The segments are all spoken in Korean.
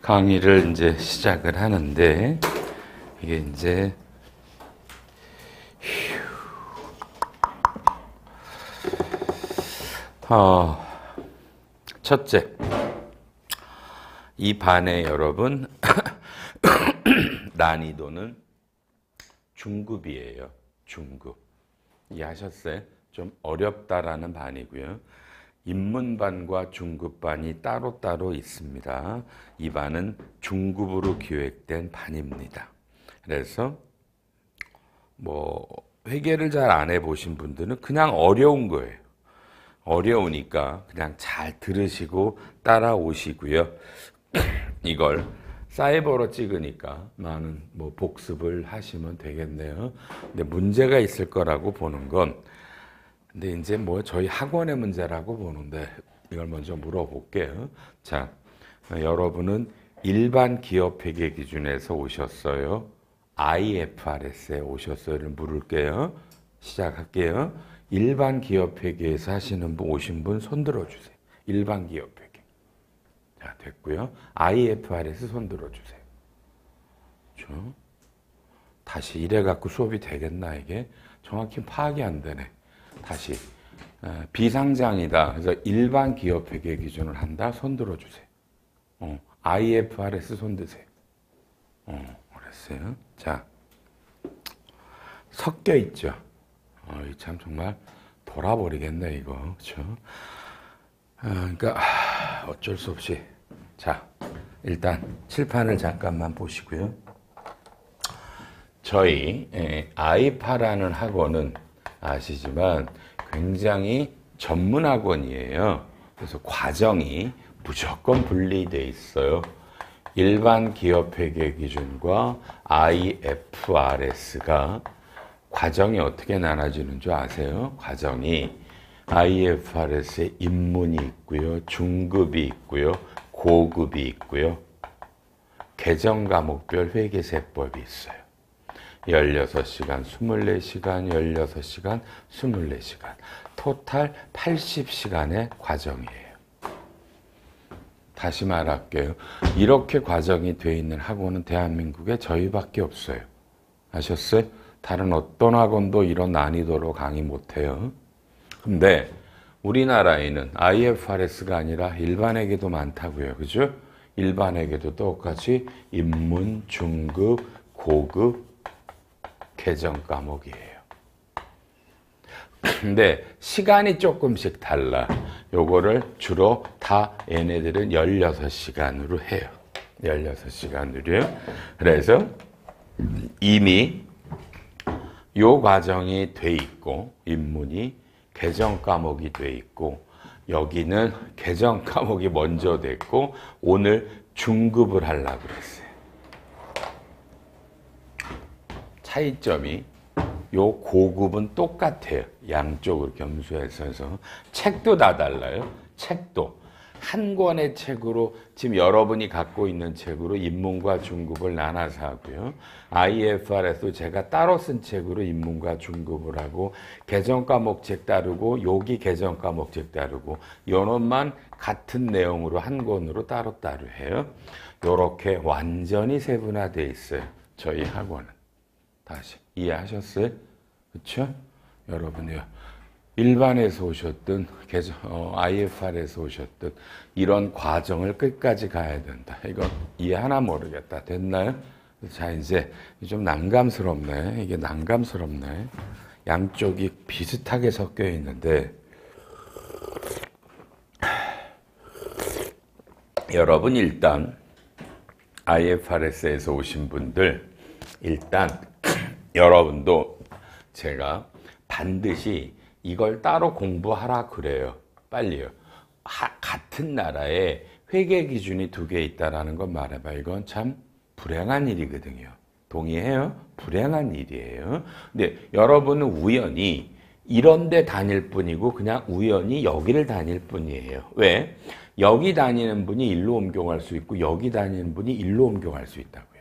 강의를 이제 시작을 하는데 이게 이제 어, 첫째 이 반에 여러분 난이도는 중급이에요. 중급 이해하셨어요? 좀 어렵다라는 반이고요. 입문반과 중급반이 따로따로 있습니다. 이 반은 중급으로 기획된 반입니다. 그래서 뭐 회계를 잘 안 해보신 분들은 그냥 어려운 거예요. 어려우니까 그냥 잘 들으시고 따라오시고요. 이걸 사이버로 찍으니까 많은 뭐 복습을 하시면 되겠네요. 근데 문제가 있을 거라고 보는 건 근데 이제 뭐 저희 학원의 문제라고 보는데 이걸 먼저 물어볼게요. 자, 여러분은 일반 기업 회계 기준에서 오셨어요. IFRS에 오셨어요를 물을게요. 시작할게요. 일반 기업 회계에서 하시는 분 오신 분손 들어 주세요. 일반 기업 회계. 자, 됐고요. IFRS 손 들어 주세요. 그렇죠? 다시 이래 갖고 수업이 되겠나 이게 정확히 파악이 안 되네. 다시 에, 비상장이다. 그래서 일반 기업 회계 기준을 한다. 손 들어주세요. 어, IFRS 손 드세요. 어, 그랬어요. 자, 섞여 있죠. 어, 참 정말 돌아버리겠네 이거. 그렇죠? 아, 그러니까 아, 어쩔 수 없이 자 일단 칠판을 잠깐만 보시고요. 저희 아이파라는 학원은 아시지만 굉장히 전문 학원이에요. 그래서 과정이 무조건 분리돼 있어요. 일반 기업 회계 기준과 IFRS가 과정이 어떻게 나눠지는 줄 아세요? 과정이 IFRS에 입문이 있고요. 중급이 있고요. 고급이 있고요. 개정 과목별 회계세법이 있어요. 16시간, 24시간, 16시간, 24시간. 토탈 80시간의 과정이에요. 다시 말할게요. 이렇게 과정이 돼 있는 학원은 대한민국에 저희밖에 없어요. 아셨어요? 다른 어떤 학원도 이런 난이도로 강의 못해요. 근데 우리나라에는 IFRS가 아니라 일반에게도 많다고요. 그죠? 일반에게도 똑같이 인문, 중급, 고급, 개정 과목이에요. 근데 시간이 조금씩 달라. 요거를 주로 다 얘네들은 16시간으로 해요. 16시간으로요. 그래서 이미 요 과정이 돼 있고 입문이 개정 과목이 돼 있고 여기는 개정 과목이 먼저 됐고 오늘 중급을 하려고 그랬어요. 차이점이 요 고급은 똑같아요. 양쪽을 겸수해서 해서 책도 다 달라요. 책도 한 권의 책으로 지금 여러분이 갖고 있는 책으로 인문과 중급을 나눠서 하고요. IFRS도 제가 따로 쓴 책으로 인문과 중급을 하고 개정 과목 책 따르고 여기 개정 과목 책 따르고 요놈만 같은 내용으로 한 권으로 따로따로 해요. 요렇게 완전히 세분화돼 있어요. 저희 학원은. 다시 이해하셨어요? 그렇죠? 여러분요 일반에서 오셨든 계정, 어, IFR에서 오셨든 이런 과정을 끝까지 가야 된다. 이거 이해 하나 모르겠다. 됐나요? 자 이제 좀 난감스럽네. 이게 난감스럽네. 양쪽이 비슷하게 섞여 있는데 여러분 일단 IFRS에서 오신 분들 일단 여러분도 제가 반드시 이걸 따로 공부하라 그래요. 빨리요. 하, 같은 나라에 회계 기준이 두 개 있다라는 건 말해봐. 이건 참 불행한 일이거든요. 동의해요? 불행한 일이에요. 근데 여러분은 우연히 이런데 다닐 뿐이고 그냥 우연히 여기를 다닐 뿐이에요. 왜? 여기 다니는 분이 일로 옮겨갈 수 있고 여기 다니는 분이 일로 옮겨갈 수 있다고요.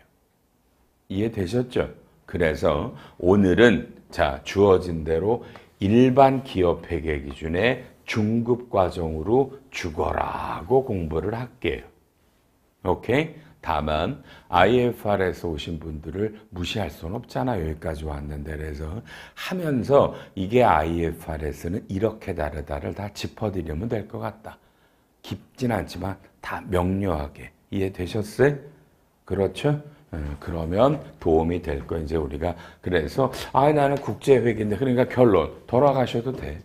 이해되셨죠? 그래서 오늘은 자 주어진 대로 일반 기업 회계 기준의 중급 과정으로 죽어라고 공부를 할게요. 오케이? 다만 IFR에서 오신 분들을 무시할 수는 없잖아 여기까지 왔는데 그래서 하면서 이게 IFR에서는 이렇게 다르다를 다 짚어드리면 될 것 같다. 깊진 않지만 다 명료하게 이해되셨어요? 그렇죠? 음, 그러면 도움이 될 거 이제 우리가 그래서 아 나는 국제회계인데 그러니까 결론 돌아가셔도 돼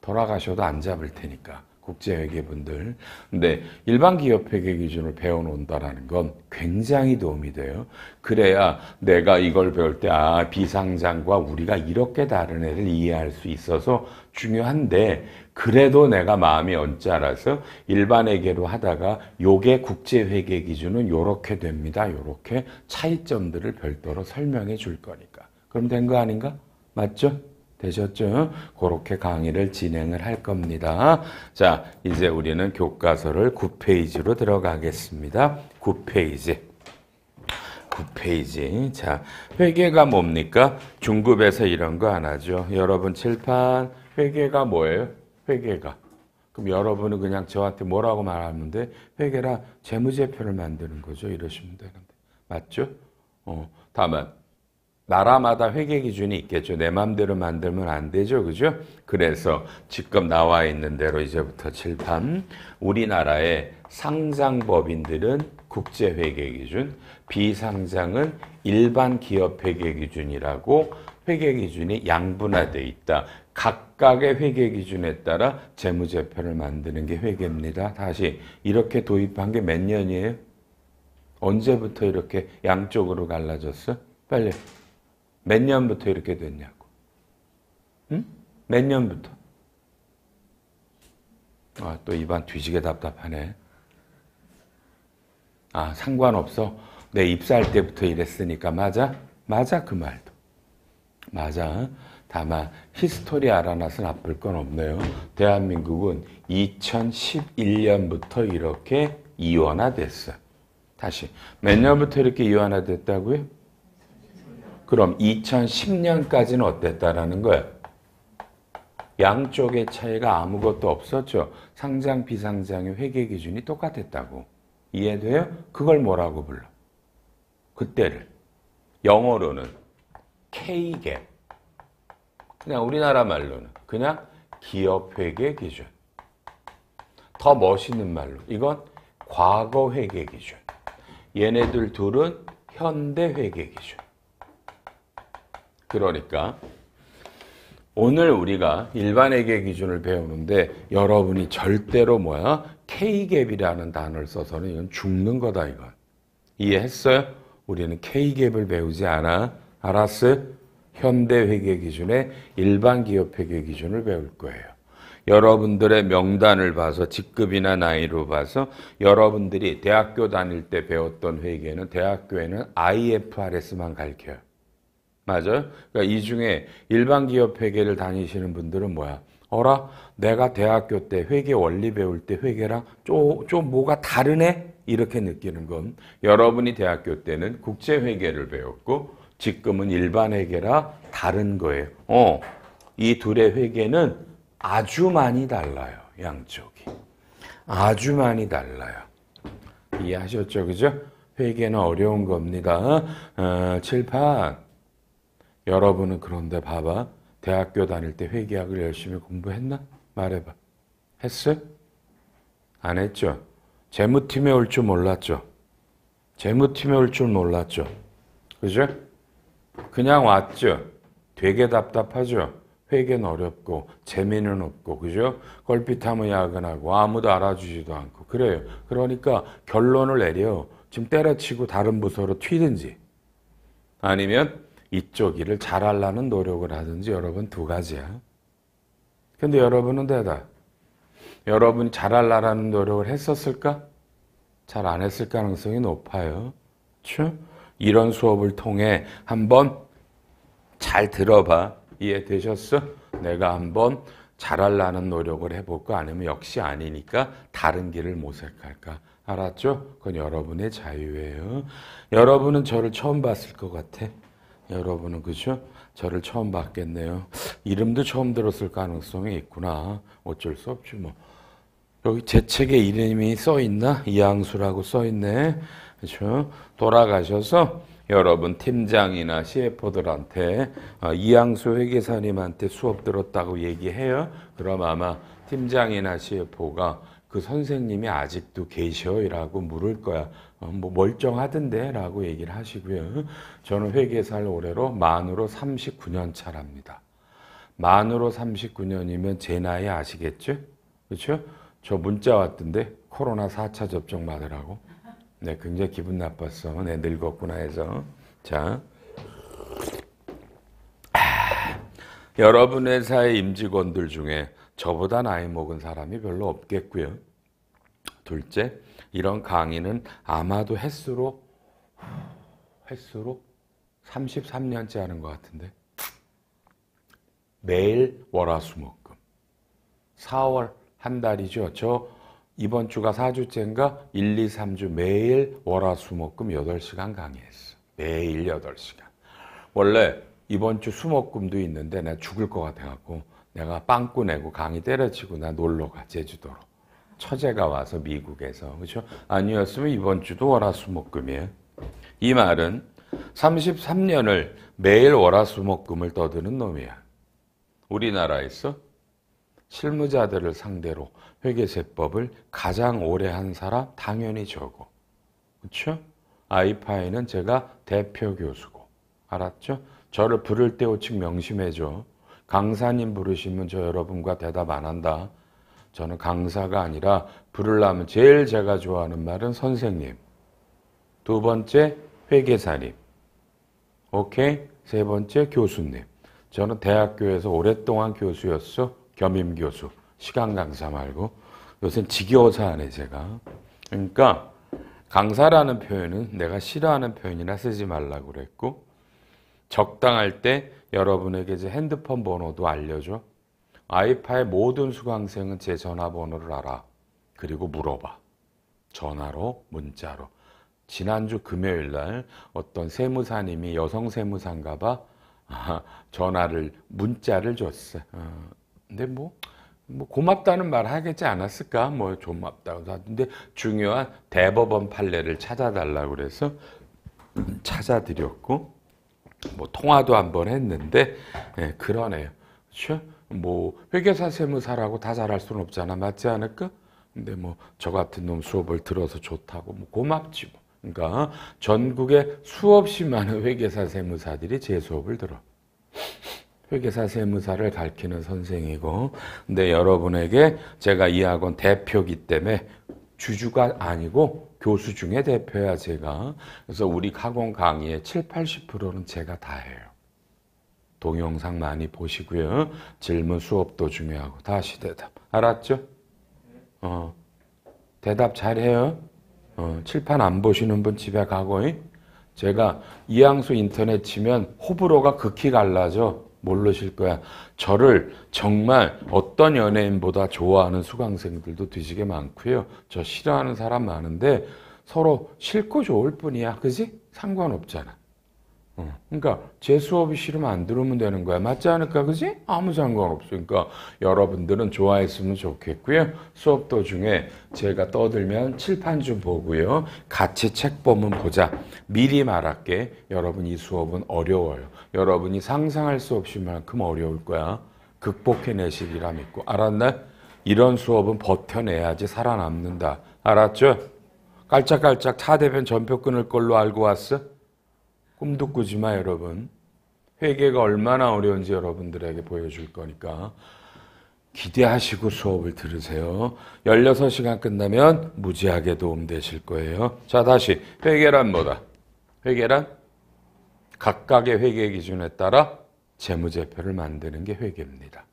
돌아가셔도 안 잡을 테니까 국제 회계분들. 근데 일반 기업 회계 기준을 배워놓는다라는 건 굉장히 도움이 돼요. 그래야 내가 이걸 배울 때, 아, 비상장과 우리가 이렇게 다른 애를 이해할 수 있어서 중요한데, 그래도 내가 마음이 언짢아서 일반 회계로 하다가 요게 국제 회계 기준은 요렇게 됩니다. 요렇게 차이점들을 별도로 설명해 줄 거니까. 그럼 된 거 아닌가? 맞죠? 되셨죠? 그렇게 강의를 진행을 할 겁니다. 자, 이제 우리는 교과서를 9페이지로 들어가겠습니다. 9페이지. 9페이지. 자, 회계가 뭡니까? 중급에서 이런 거 안 하죠. 여러분 칠판 회계가 뭐예요? 회계가. 그럼 여러분은 그냥 저한테 뭐라고 말하는데 회계라 재무제표를 만드는 거죠. 이러시면 되는데. 맞죠? 어, 다만 나라마다 회계 기준이 있겠죠. 내 마음대로 만들면 안 되죠. 그죠? 그래서 지금 나와 있는 대로 이제부터 칠판 우리나라의 상장법인들은 국제 회계 기준, 비상장은 일반 기업 회계 기준이라고 회계 기준이 양분화돼 있다. 각각의 회계 기준에 따라 재무제표를 만드는 게 회계입니다. 다시 이렇게 도입한 게 몇 년이에요? 언제부터 이렇게 양쪽으로 갈라졌어? 빨리 몇 년부터 이렇게 됐냐고. 응? 몇 년부터? 아, 또 입안 뒤지게 답답하네. 아, 상관없어. 내 입사할 때부터 이랬으니까 맞아? 맞아, 그 말도. 맞아. 다만 히스토리 알아놔서 나쁠 건 없네요. 대한민국은 2011년부터 이렇게 이원화됐어. 다시 몇 년부터 이렇게 이원화됐다고요? 그럼 2010년까지는 어땠다라는 거예요. 양쪽의 차이가 아무것도 없었죠. 상장 비상장의 회계 기준이 똑같았다고. 이해돼요? 그걸 뭐라고 불러? 그때를. 영어로는 K갭. 그냥 우리나라 말로는 그냥 기업 회계 기준. 더 멋있는 말로 이건 과거 회계 기준. 얘네들 둘은 현대 회계 기준. 그러니까 오늘 우리가 일반에게 기준을 배우는데 여러분이 절대로 뭐야? K갭이라는 단어를 써서는 이건 죽는 거다 이건. 이해했어요? 우리는 K갭을 배우지 않아. 알았어? 현대 회계 기준에 일반 기업 회계 기준을 배울 거예요. 여러분들의 명단을 봐서 직급이나 나이로 봐서 여러분들이 대학교 다닐 때 배웠던 회계는 대학교에는 IFRS만 가르쳐요. 맞아요? 그러니까 이 중에 일반 기업 회계를 다니시는 분들은 뭐야? 어라, 내가 대학교 때 회계 원리 배울 때 회계랑 좀, 좀 뭐가 다르네? 이렇게 느끼는 건 여러분이 대학교 때는 국제 회계를 배웠고 지금은 일반 회계라 다른 거예요. 어, 이 둘의 회계는 아주 많이 달라요. 양쪽이. 아주 많이 달라요. 이해하셨죠? 그죠? 회계는 어려운 겁니다. 어, 칠판. 여러분은 그런데 봐봐. 대학교 다닐 때 회계학을 열심히 공부했나? 말해봐. 했어요? 안 했죠? 재무팀에 올 줄 몰랐죠? 재무팀에 올 줄 몰랐죠? 그죠? 그냥 왔죠? 되게 답답하죠? 회계는 어렵고 재미는 없고 그죠? 걸핏하면 야근하고 아무도 알아주지도 않고 그래요. 그러니까 결론을 내려 지금 때려치고 다른 부서로 튀든지 아니면 이쪽 일을 잘하려는 노력을 하든지 여러분 두 가지야. 근데 여러분은 대답. 여러분 잘하려는 노력을 했었을까? 잘 안 했을 가능성이 높아요. 그렇 이런 수업을 통해 한번 잘 들어봐. 이해되셨어? 내가 한번 잘하려는 노력을 해볼까? 아니면 역시 아니니까 다른 길을 모색할까? 알았죠? 그건 여러분의 자유예요. 여러분은 저를 처음 봤을 것 같아. 여러분은 그죠? 저를 처음 봤겠네요. 이름도 처음 들었을 가능성이 있구나. 어쩔 수 없지 뭐. 여기 제 책에 이름이 써 있나? 이양수라고 써 있네. 그렇죠? 돌아가셔서 여러분 팀장이나 CFO들한테 어, 이양수 회계사님한테 수업 들었다고 얘기해요. 그럼 아마 팀장이나 CFO가 그 선생님이 아직도 계셔? 이라고 물을 거야. 어, 뭐 멀쩡하던데 라고 얘기를 하시고요. 저는 회계사를 올해로 만으로 39년 차랍니다. 만으로 39년이면 제 나이 아시겠죠? 그렇죠? 저 문자 왔던데 코로나 4차 접종 맞으라고. 네, 굉장히 기분 나빴어. 네, 늙었구나 해서. 자. 아, 여러분 회사의 임직원들 중에 저보다 나이 먹은 사람이 별로 없겠고요. 둘째, 이런 강의는 아마도 횟수로 횟수로 33년째 하는 것 같은데 매일 월화수목금 4월 한 달이죠. 저 이번 주가 4주째인가 1, 2, 3주 매일 월화수목금 8시간 강의했어. 매일 8시간. 원래 이번 주 수목금도 있는데 내가 죽을 것 같아갖고 내가 빵꾸 내고 강의 때려치고 나 놀러가 제주도로. 처제가 와서 미국에서 그렇죠? 아니었으면 이번 주도 월화수목금이에요. 이 말은 33년을 매일 월화수목금을 떠드는 놈이야. 우리나라에서 실무자들을 상대로 회계세법을 가장 오래 한 사람 당연히 저고. 그렇죠? 아이파이는 제가 대표 교수고. 알았죠? 저를 부를 때 오직 명심해줘. 강사님 부르시면 저 여러분과 대답 안 한다. 저는 강사가 아니라 부를라면 제일 제가 좋아하는 말은 선생님. 두 번째 회계사님. 오케이. 세 번째 교수님. 저는 대학교에서 오랫동안 교수였어. 겸임 교수. 시간 강사 말고. 요새 지교사 안에 제가. 그러니까 강사라는 표현은 내가 싫어하는 표현이나 쓰지 말라고 그랬고 적당할 때 여러분에게 이제 핸드폰 번호도 알려줘. 아이파의 모든 수강생은 제 전화번호를 알아. 그리고 물어봐. 전화로, 문자로. 지난주 금요일 날 어떤 세무사님이 여성 세무사인가 봐 아, 전화를 문자를 줬어. 어, 근데 뭐, 뭐 고맙다는 말 하겠지 않았을까? 뭐 고맙다고 하데 중요한 대법원 판례를 찾아달라 그래서 찾아드렸고 뭐 통화도 한번 했는데 예, 그러네요. 슈? 뭐 회계사 세무사라고 다 잘할 수는 없잖아 맞지 않을까? 근데 뭐 저 같은 놈 수업을 들어서 좋다고 뭐 고맙지 뭐. 그러니까 전국에 수없이 많은 회계사 세무사들이 제 수업을 들어. 회계사 세무사를 가르치는 선생이고 근데 여러분에게 제가 이 학원 대표기 때문에 주주가 아니고 교수 중에 대표야 제가 그래서 우리 학원 강의의 7, 80%는 제가 다 해요. 동영상 많이 보시고요. 질문 수업도 중요하고 다시 대답. 알았죠? 어. 대답 잘해요. 어, 칠판 안 보시는 분 집에 가고 이? 제가 이양수 인터넷 치면 호불호가 극히 갈라져. 모르실 거야. 저를 정말 어떤 연예인보다 좋아하는 수강생들도 뒤지게 많고요. 저 싫어하는 사람 많은데 서로 싫고 좋을 뿐이야. 그지? 상관없잖아. 어. 그러니까 제 수업이 싫으면 안 들으면 되는 거야. 맞지 않을까, 그지? 아무 상관없으니까 그러니까 여러분들은 좋아했으면 좋겠고요. 수업 도중에 제가 떠들면 칠판 좀 보고요. 같이 책 보면 보자. 미리 말할게. 여러분 이 수업은 어려워요. 여러분이 상상할 수 없이 만큼 어려울 거야. 극복해내시기라 믿고. 알았나? 이런 수업은 버텨내야지 살아남는다. 알았죠? 깔짝깔짝 차대변 전표 끊을 걸로 알고 왔어? 꿈도 꾸지 마, 여러분. 회개가 얼마나 어려운지 여러분들에게 보여줄 거니까 기대하시고 수업을 들으세요. 16시간 끝나면 무지하게 도움되실 거예요. 자, 다시. 회계란 뭐다? 회계란? 각각의 회계 기준에 따라 재무제표를 만드는 게 회계입니다.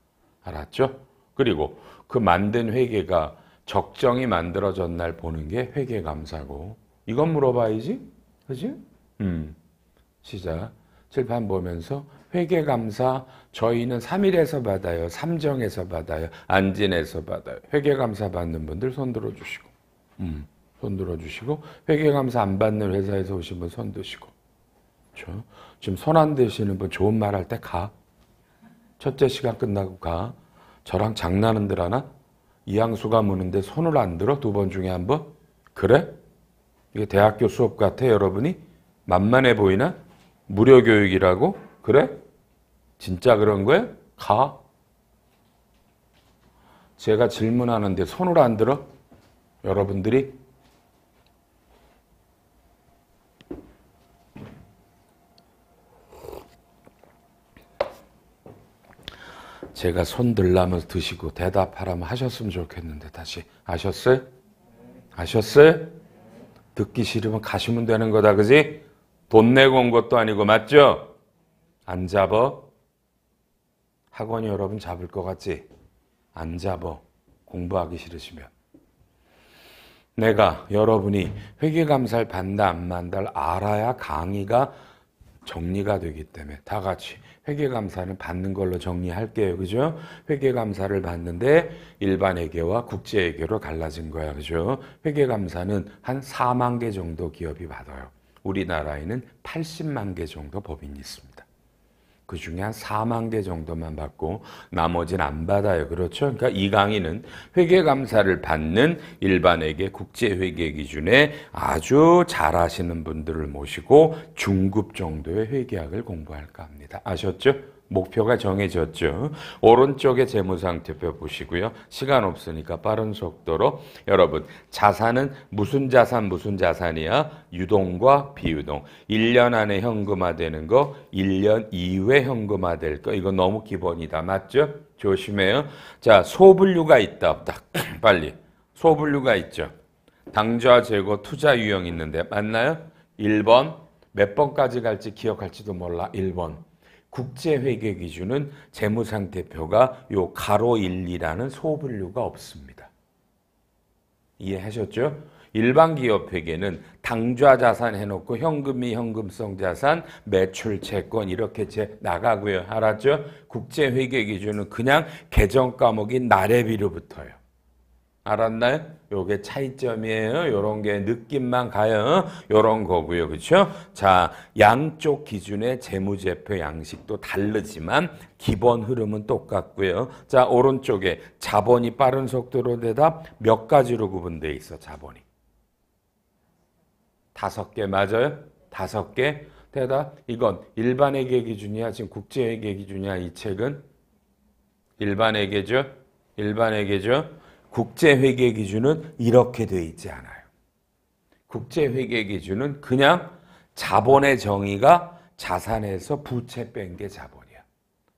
알았죠? 그리고 그 만든 회계가 적정히 만들어졌 날 보는 게 회계 감사고. 이건 물어봐야지. 그지? 음. 시작. 칠판 보면서 회계감사 저희는 3일에서 받아요. 삼정에서 받아요. 안진에서 받아요. 회계감사 받는 분들 손 들어주시고 음, 손 들어주시고 회계감사 안 받는 회사에서 오신 분 손 드시고 그렇죠? 지금 손 안 드시는 분 좋은 말 할 때 가. 첫째 시간 끝나고 가. 저랑 장난은 들 하나? 이양수가 무는데 손을 안 들어? 두 번 중에 한 번? 그래? 이게 대학교 수업 같아 여러분이? 만만해 보이나? 무료 교육이라고? 그래? 진짜 그런 거야? 가. 제가 질문하는데 손을 안 들어? 여러분들이? 제가 손 들라면 드시고 대답하라면 하셨으면 좋겠는데 다시 아셨어요? 아셨어요? 듣기 싫으면 가시면 되는 거다 그지? 돈 내고 온 것도 아니고 맞죠? 안 잡어? 학원이 여러분 잡을 것 같지? 안 잡어. 공부하기 싫으시면. 내가 여러분이 회계감사를 반다 안 반다를 알아야 강의가 정리가 되기 때문에 다 같이 회계감사는 받는 걸로 정리할게요. 그죠? 회계감사를 받는데 일반 회계와 국제 회계로 갈라진 거야. 그죠? 회계감사는 한 4만 개 정도 기업이 받아요. 우리나라에는 80만 개 정도 법인이 있습니다. 그 중에 한 4만 개 정도만 받고 나머지는 안 받아요. 그렇죠? 그러니까 이 강의는 회계 감사를 받는 일반에게 국제 회계 기준에 아주 잘하시는 분들을 모시고 중급 정도의 회계학을 공부할까 합니다. 아셨죠? 목표가 정해졌죠. 오른쪽에 재무상태표 보시고요. 시간 없으니까 빠른 속도로 여러분 자산은 무슨 자산 무슨 자산이야? 유동과 비유동. 1년 안에 현금화되는 거, 1년 이후에 현금화될 거. 이거 너무 기본이다. 맞죠? 조심해요. 자, 소분류가 있다 없다. 빨리. 소분류가 있죠. 당좌 재고 투자 유형 있는데 맞나요? 1번 몇 번까지 갈지 기억할지도 몰라. 1번. 국제회계 기준은 재무상태표가 요 가로 1, 2라는 소분류가 없습니다. 이해하셨죠? 일반 기업 회계는 당좌 자산 해놓고 현금이 현금성 자산, 매출 채권 이렇게 제 나가고요. 알았죠? 국제 회계 기준은 그냥 계정 과목인 나래비로 붙어요. 알았나요? 요게 차이점이에요. 요런 게 느낌만 가요. 요런 거고요. 그렇죠? 자, 양쪽 기준의 재무제표 양식도 다르지만 기본 흐름은 똑같고요. 자, 오른쪽에 자본이 빠른 속도로 대답 몇 가지로 구분돼 있어, 자본이. 다섯 개 맞아요? 다섯 개? 대답 이건 일반회계 기준이야, 지금 국제회계 기준이야, 이 책은? 일반회계죠? 일반회계죠? 국제회계 기준은 이렇게 되어 있지 않아요. 국제회계 기준은 그냥 자본의 정의가 자산에서 부채 뺀 게 자본이야.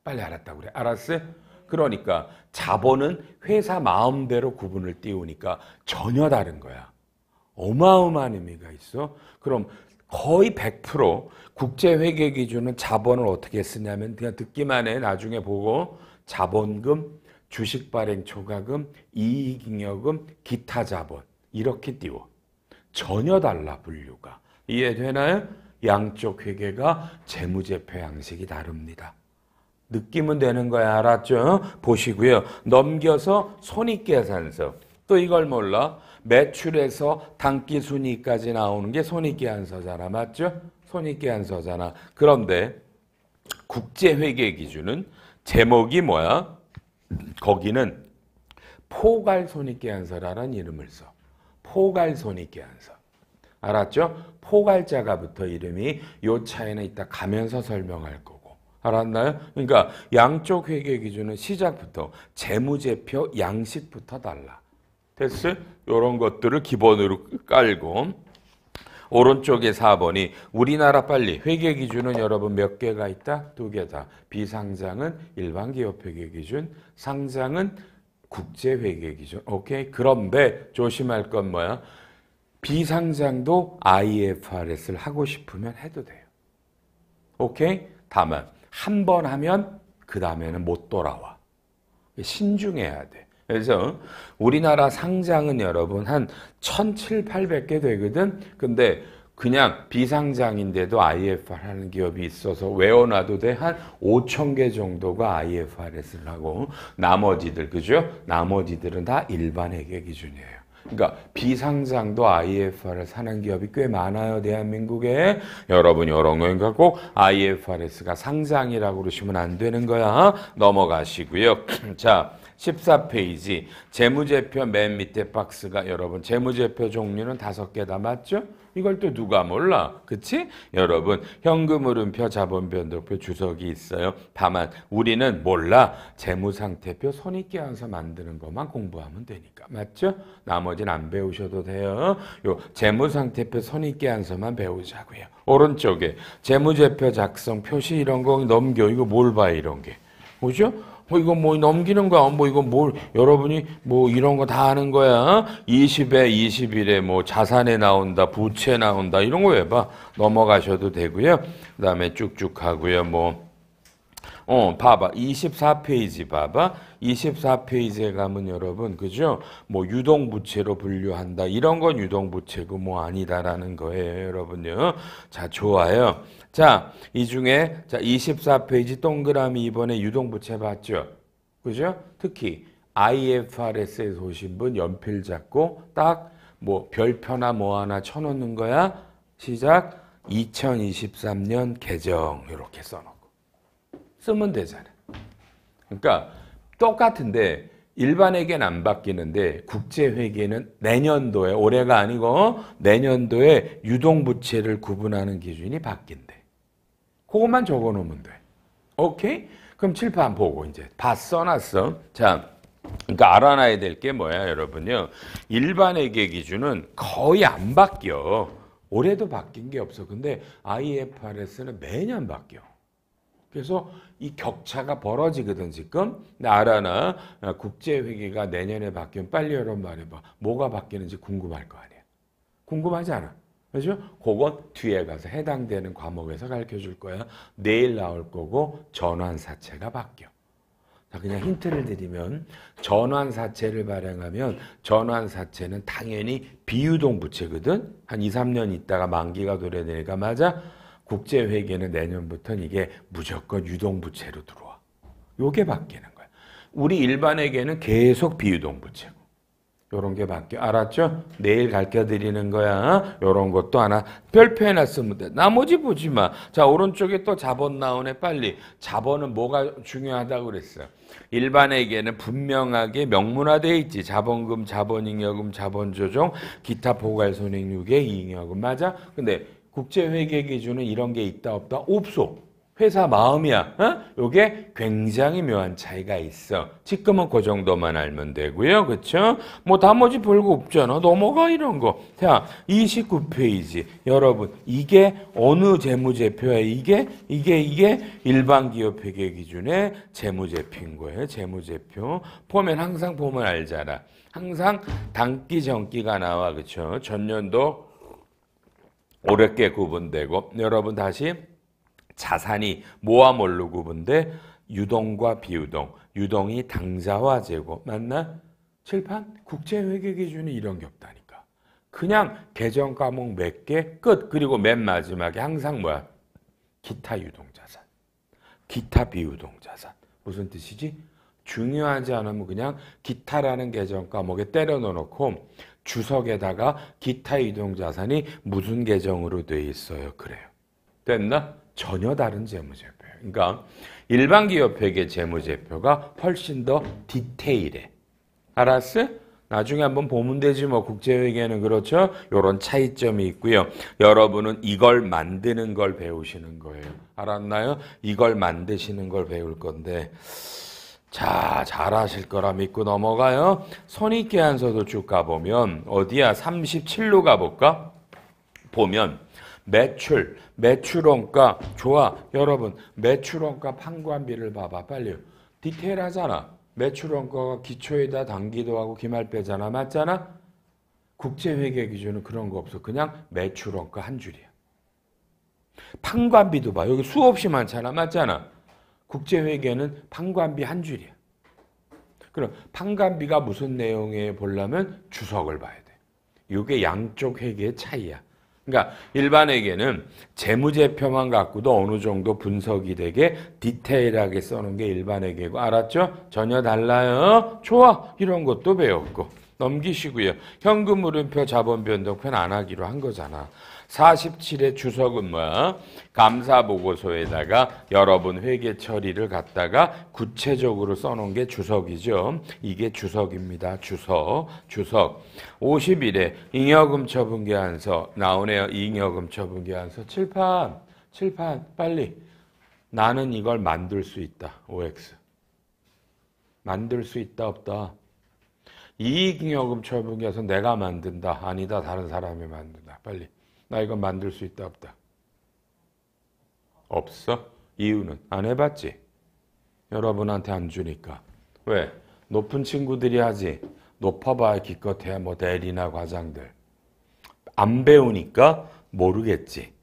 빨리 알았다고 그래. 알았어 그러니까 자본은 회사 마음대로 구분을 띄우니까 전혀 다른 거야. 어마어마한 의미가 있어. 그럼 거의 100% 국제회계 기준은 자본을 어떻게 쓰냐면 그냥 듣기만 해. 나중에 보고 자본금 주식 발행 초과금, 이익잉여금, 기타 자본 이렇게 띄워. 전혀 달라 분류가. 이해되나요? 양쪽 회계가 재무제표 양식이 다릅니다. 느낌은 되는 거야. 알았죠? 보시고요. 넘겨서 손익계산서. 또 이걸 몰라. 매출에서 당기순이익까지 나오는 게 손익계산서잖아. 맞죠? 손익계산서잖아. 그런데 국제회계 기준은 제목이 뭐야? 거기는 포갈손익계한서라는 이름을 써. 포갈손익계한서. 알았죠? 포갈자가 붙어 이름이 요 차이는 이따 가면서 설명할 거고. 알았나요? 그러니까 양쪽 회계 기준은 시작부터 재무제표 양식부터 달라. 됐어요? 이런 것들을 기본으로 깔고 오른쪽에 4번이 우리나라 빨리 회계 기준은 여러분 몇 개가 있다? 두 개다. 비상장은 일반 기업 회계 기준, 상장은 국제 회계 기준. 오케이. 그런데 조심할 건 뭐야? 비상장도 IFRS를 하고 싶으면 해도 돼요. 오케이? 다만 한 번 하면 그 다음에는 못 돌아와. 신중해야 돼. 그래서 우리나라 상장은 여러분 한 1,700개 되거든. 근데 그냥 비상장인데도 IFR 하는 기업이 있어서 외워놔도 돼. 한5 0 0 0개 정도가 IFRS를 하고 나머지들 그죠? 나머지들은 다 일반 회계 기준이에요. 그러니까 비상장도 IFRS 하는 기업이 꽤 많아요. 대한민국에. 여러분 이런 거니까 꼭 IFRS가 상장이라고 그러시면 안 되는 거야. 어? 넘어가시고요. 자. 14페이지 재무제표 맨 밑에 박스가 여러분 재무제표 종류는 다섯 개다맞죠 이걸 또 누가 몰라 그치? 여러분 현금흐름표 자본변동표 주석이 있어요 다만 우리는 몰라 재무상태표 손익계 항서 만드는 것만 공부하면 되니까 맞죠? 나머지는 안 배우셔도 돼요 요 재무상태표 손익계 항서만 배우자고요 오른쪽에 재무제표 작성 표시 이런 거 넘겨 이거 뭘 봐 이런 게 뭐죠? 뭐 이거 뭐 넘기는 거야. 뭐 이거 뭘 여러분이 뭐 이런 거 다 하는 거야. 20에 21에 뭐 자산에 나온다, 부채 나온다 이런 거왜 봐. 넘어가셔도 되고요. 그다음에 쭉쭉 하고요. 뭐 어, 봐봐. 24페이지 봐봐. 24페이지에 가면 여러분, 그죠? 뭐, 유동부채로 분류한다. 이런 건 유동부채고 뭐 아니다라는 거예요, 여러분요. 자, 좋아요. 자, 이 중에 자 24페이지 동그라미 이번에 유동부채 봤죠? 그죠? 특히 IFRS에서 오신 분 연필 잡고 딱 뭐 별표나 뭐 하나 쳐놓는 거야. 시작 2023년 개정 이렇게 써놓고 쓰면 되잖아. 그러니까 똑같은데 일반에겐 안 바뀌는데 국제회계는 내년도에 올해가 아니고 내년도에 유동부채를 구분하는 기준이 바뀐다. 그것만 적어 놓으면 돼. 오케이? 그럼 칠판 보고 이제 다 써놨어. 자, 그러니까 알아놔야 될 게 뭐야, 여러분요. 일반회계 기준은 거의 안 바뀌어. 올해도 바뀐 게 없어. 근데 IFRS는 매년 바뀌어. 그래서 이 격차가 벌어지거든 지금 나라나 아, 국제회계가 내년에 바뀌면 빨리 여러분 말해봐 뭐가 바뀌는지 궁금할 거 아니야 궁금하지 않아 그죠? 그거 뒤에 가서 해당되는 과목에서 가르쳐 줄 거야. 내일 나올 거고 전환사채가 바뀌어. 자, 그냥 힌트를 드리면 전환사채를 발행하면 전환사채는 당연히 비유동 부채거든. 한 2, 3년 있다가 만기가 도래되니까 맞아? 국제회계는 내년부터 이게 무조건 유동부채로 들어와. 요게 바뀌는 거야. 우리 일반회계는 계속 비유동부채고. 요런 게 바뀌어. 알았죠? 내일 가르쳐 드리는 거야. 요런 것도 하나 별표해 놨으면 돼. 나머지 보지 마. 자, 오른쪽에 또 자본 나오네. 빨리. 자본은 뭐가 중요하다고 그랬어? 일반에게는 분명하게 명문화되어 있지. 자본금, 자본잉여금, 자본조정, 기타 포괄손익 유계, 잉여금 맞아? 근데 국제회계 기준은 이런 게 있다 없다? 없어. 회사 마음이야. 어? 요게 굉장히 묘한 차이가 있어. 지금은 그 정도만 알면 되고요. 그쵸? 뭐 나머지 별거 없잖아. 넘어가 이런 거. 자, 29페이지. 여러분, 이게 어느 재무제표야? 이게 이게 이게 일반 기업 회계 기준의 재무제표인 거예요. 재무제표. 보면 항상 보면 알잖아. 항상 단기 전기가 나와. 그쵸? 전년도 오랫게 구분되고 여러분 다시 자산이 모아 뭘로 구분돼? 유동과 비유동. 유동이 당자화 재고. 맞나? 칠판? 국제회계 기준이 이런 게 없다니까. 그냥 개정 과목 몇 개 끝. 그리고 맨 마지막에 항상 뭐야? 기타 유동 자산. 기타 비유동 자산. 무슨 뜻이지? 중요하지 않으면 그냥 기타라는 계정 과목에 때려 넣어놓고 주석에다가 기타 이동 자산이 무슨 계정으로 돼 있어요. 그래요. 됐나? 전혀 다른 재무제표예요. 그러니까 일반 기업에게 재무제표가 훨씬 더 디테일해. 알았어? 나중에 한번 보면 되지 뭐 국제회계는 그렇죠. 요런 차이점이 있고요. 여러분은 이걸 만드는 걸 배우시는 거예요. 알았나요? 이걸 만드시는 걸 배울 건데 자, 잘하실 거라 믿고 넘어가요. 손익계산서도 쭉 가보면 어디야? 37로 가볼까? 보면 매출 매출원가 좋아 여러분 매출원가 판관비를 봐봐 빨리 디테일하잖아 매출원가가 기초에다 당기도 하고 기말빼잖아 맞잖아 국제회계 기준은 그런 거 없어 그냥 매출원가 한 줄이야 판관비도 봐 여기 수없이 많잖아 맞잖아 국제회계는 판관비 한 줄이야 그럼 판관비가 무슨 내용에 보려면 주석을 봐야 돼 이게 양쪽 회계의 차이야 그러니까 일반에게는 재무제표만 갖고도 어느 정도 분석이 되게 디테일하게 써놓은 게 일반에게고 알았죠? 전혀 달라요. 좋아 이런 것도 배웠고 넘기시고요. 현금 물음표 자본 변동편 안 하기로 한 거잖아. 47의 주석은 뭐야? 감사 보고서에다가 여러분 회계 처리를 갖다가 구체적으로 써놓은 게 주석이죠. 이게 주석입니다. 주석, 주석. 51에 잉여금 처분 계안서 나오네요. 잉여금 처분 계안서 칠판, 칠판 빨리. 나는 이걸 만들 수 있다. OX. 만들 수 있다 없다. 이익여금 처분기에서 내가 만든다. 아니다. 다른 사람이 만든다. 빨리. 나 이거 만들 수 있다 없다. 없어? 이유는 안 해봤지. 여러분한테 안 주니까. 왜? 높은 친구들이 하지. 높아봐야 기껏해야 뭐 대리나 과장들. 안 배우니까 모르겠지.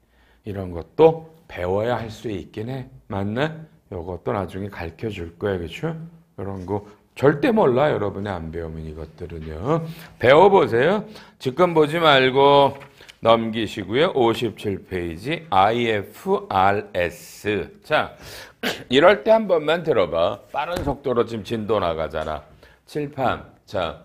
이런 것도 배워야 할 수 있긴 해. 맞나? 요것도 나중에 가르쳐 줄 거야. 그쵸? 이런 거 절대 몰라 여러분이 안 배우면 이것들은요. 배워보세요. 지금 보지 말고 넘기시고요. 57페이지 IFRS. 자, 이럴 때 한 번만 들어봐. 빠른 속도로 지금 진도 나가잖아. 칠판. 자,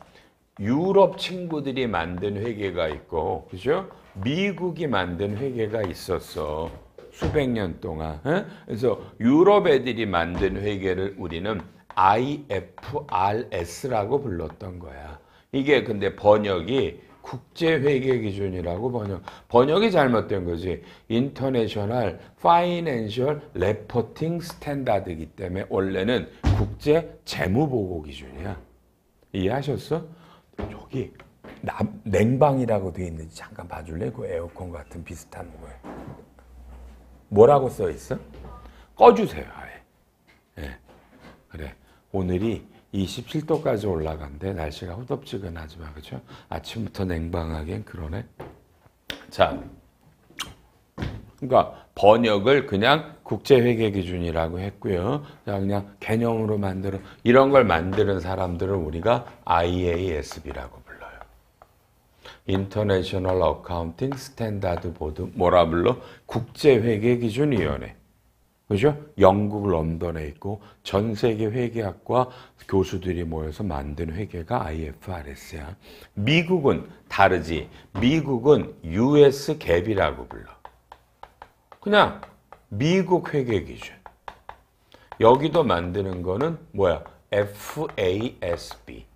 유럽 친구들이 만든 회계가 있고, 그죠? 미국이 만든 회계가 있었어. 수백 년 동안. 에? 그래서 유럽 애들이 만든 회계를 우리는 IFRS라고 불렀던 거야. 이게 근데 번역이 국제회계 기준이라고 번역. 번역이 잘못된 거지. 인터내셔널 파이낸셜 레포팅 스탠다드이기 때문에 원래는 국제 재무보고 기준이야. 이해하셨어? 저기 남, 냉방이라고 돼 있는지 잠깐 봐줄래? 그 에어컨 같은 비슷한 거에. 뭐라고 써 있어? 꺼주세요. 아예. 예. 그래. 오늘이 27도까지 올라간대 날씨가 후덥지근하지만 그죠? 아침부터 냉방하기엔 그러네. 자, 그러니까 번역을 그냥 국제회계 기준이라고 했고요. 그냥 개념으로 만들어 이런 걸 만드는 사람들을 우리가 IASB라고 불러요. 인터내셔널 어카운팅 스탠다드 보드 뭐라 불러? 국제회계 기준위원회. 그죠? 영국 런던에 있고 전 세계 회계학과 교수들이 모여서 만든 회계가 IFRS야. 미국은 다르지. 미국은 US 갭이라고 불러. 그냥 미국 회계 기준. 여기도 만드는 거는 뭐야? FASB.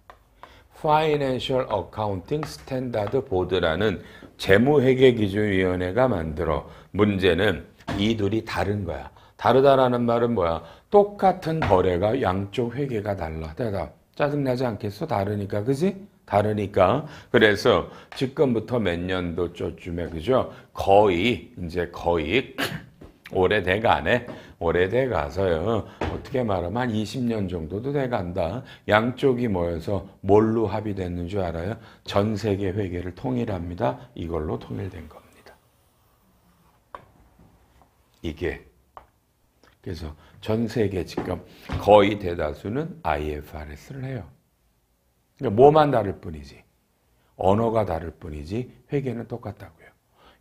Financial Accounting Standard Board라는 재무회계 기준위원회가 만들어. 문제는 이 둘이 다른 거야. 다르다라는 말은 뭐야? 똑같은 거래가 양쪽 회계가 달라. 대답. 짜증나지 않겠어? 다르니까. 그지? 다르니까. 그래서 지금부터 몇 년도 쯤에 그죠? 거의 이제 거의 올해 돼가네. 올해 돼가서요. 어떻게 말하면 한 20년 정도도 돼간다. 양쪽이 모여서 뭘로 합의됐는 줄 알아요? 전 세계 회계를 통일합니다. 이걸로 통일된 겁니다. 이게 그래서 전 세계 지금 거의 대다수는 IFRS를 해요. 그러니까 뭐만 다를 뿐이지. 언어가 다를 뿐이지 회계는 똑같다고요.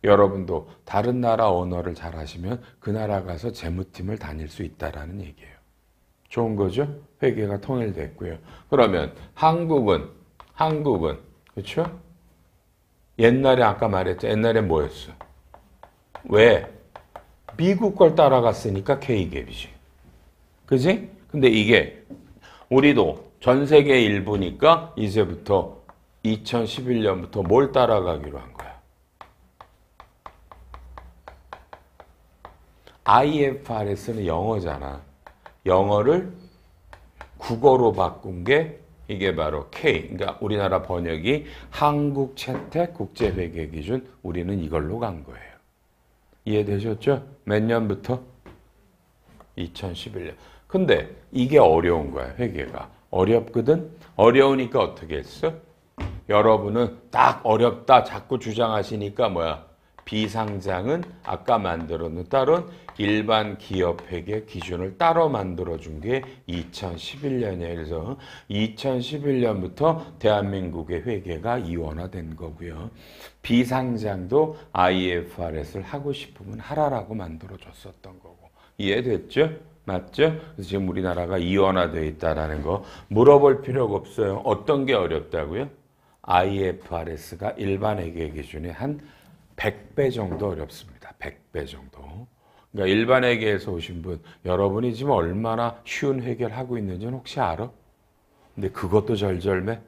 여러분도 다른 나라 언어를 잘 하시면 그 나라 가서 재무팀을 다닐 수 있다라는 얘기예요. 좋은 거죠? 회계가 통일됐고요. 그러면 한국은 한국은 그렇죠? 옛날에 아까 말했죠. 옛날에 뭐였어? 왜 미국 걸 따라갔으니까 K갭이지. 그지? 근데 이게 우리도 전 세계 일부니까 이제부터 2011년부터 뭘 따라가기로 한 거야? IFRS는 영어잖아. 영어를 국어로 바꾼 게 이게 바로 K. 그러니까 우리나라 번역이 한국 채택 국제회계 기준 우리는 이걸로 간 거예요. 이해되셨죠? 몇 년부터? 2011년. 근데 이게 어려운 거야, 회계가. 어렵거든? 어려우니까 어떻게 했어? 여러분은 딱 어렵다 자꾸 주장하시니까 뭐야? 비상장은 아까 만들어 놓은 다른 일반 기업 회계 기준을 따로 만들어 준게 2011년이에요. 그래서 2011년부터 대한민국의 회계가 이원화된 거고요. 비상장도 IFRS를 하고 싶으면 하라라고 만들어줬었던 거고 이해됐죠? 맞죠? 그래서 지금 우리나라가 이원화되어 있다는 거 물어볼 필요가 없어요. 어떤 게 어렵다고요? IFRS가 일반 회계 기준의 한 100배 정도 어렵습니다. 100배 정도. 그러니까 일반 회계에서 오신 분, 여러분이 지금 얼마나 쉬운 회계 하고 있는지는 혹시 알아? 근데 그것도 절절매?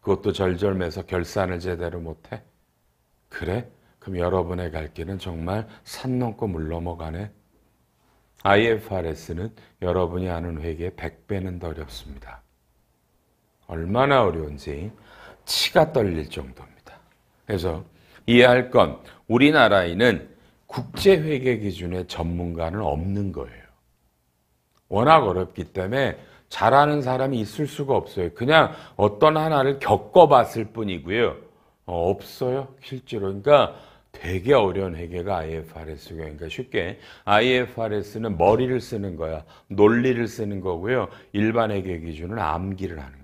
그것도 절절매서 결산을 제대로 못해? 그래? 그럼 여러분의 갈 길은 정말 산 넘고 물 넘어가네? IFRS는 여러분이 아는 회계 100배는 더 어렵습니다. 얼마나 어려운지 치가 떨릴 정도입니다. 그래서 이해할 건 우리나라에는 국제회계 기준의 전문가는 없는 거예요. 워낙 어렵기 때문에 잘하는 사람이 있을 수가 없어요. 그냥 어떤 하나를 겪어봤을 뿐이고요. 어, 없어요. 실제로. 그러니까 되게 어려운 회계가 i f r s 그러니까 쉽게 IFRS는 머리를 쓰는 거야. 논리를 쓰는 거고요. 일반 회계 기준은 암기를 하는 겁니다.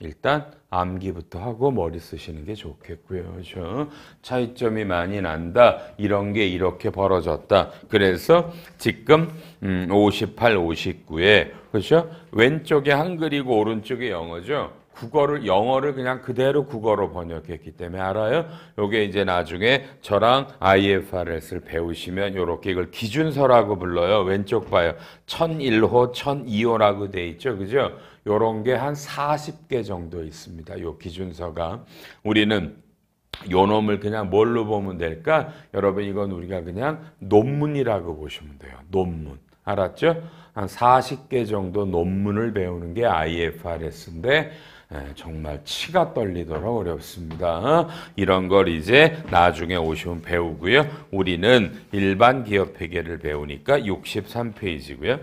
일단 암기부터 하고 머리 쓰시는 게 좋겠고요. 그렇죠? 차이점이 많이 난다. 이런 게 이렇게 벌어졌다. 그래서 지금 58, 음, 59에 그렇죠? 왼쪽에 한글이고 오른쪽에 영어죠. 국어를 영어를 그냥 그대로 국어로 번역했기 때문에 알아요. 요게 이제 나중에 저랑 IFRS를 배우시면 요렇게 이걸 기준서라고 불러요. 왼쪽 봐요. 1001호, 1002호라고 돼 있죠. 그죠? 요런 게 한 40개 정도 있습니다. 요 기준서가 우리는 요 놈을 그냥 뭘로 보면 될까? 여러분 이건 우리가 그냥 논문이라고 보시면 돼요. 논문. 알았죠? 한 40개 정도 논문을 배우는 게 IFRS인데 예, 정말 치가 떨리도록 어렵습니다. 이런 걸 이제 나중에 오시면 배우고요. 우리는 일반 기업 회계를 배우니까 63페이지고요.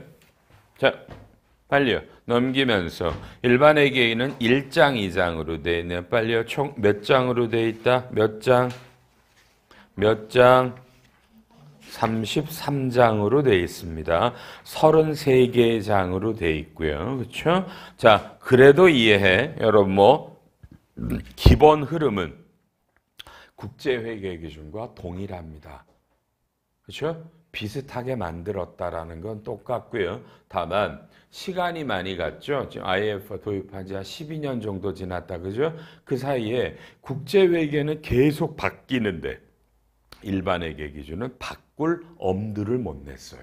자, 빨리요. 넘기면서 일반 회계는 1장, 2장으로 돼 있는 빨리요. 총몇 장으로 돼 있다? 몇 장? 몇 장? 33장으로 되어 있습니다. 33개 장으로 되어 있고요. 그렇죠? 자, 그래도 이해해. 여러분 뭐 기본 흐름은 국제 회계 기준과 동일합니다. 그렇죠? 비슷하게 만들었다라는 건 똑같고요. 다만 시간이 많이 갔죠. 지금 IF 도입한 지한 12년 정도 지났다 그죠? 그 사이에 국제 회계는 계속 바뀌는데 일반 회계 기준은 바뀌 바꿀 엄두를 못 냈어요.